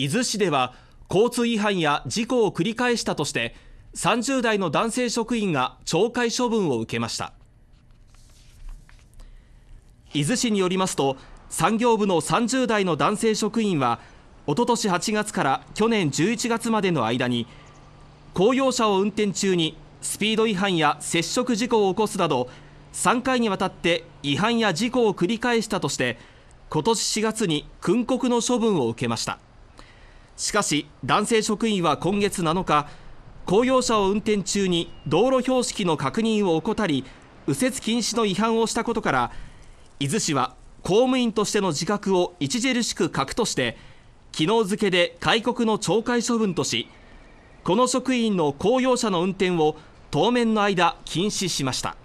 伊豆市では交通違反や事故を繰り返したとして30代の男性職員が懲戒処分を受けました伊豆市によりますと産業部の30代の男性職員はおととし8月から去年11月までの間に公用車を運転中にスピード違反や接触事故を起こすなど3回にわたって違反や事故を繰り返したとして今年4月に訓告の処分を受けましたしかし男性職員は今月7日公用車を運転中に道路標識の確認を怠り右折禁止の違反をしたことから伊豆市は公務員としての自覚を著しく欠くとして昨日付で戒告の懲戒処分としこの職員の公用車の運転を当面の間禁止しました。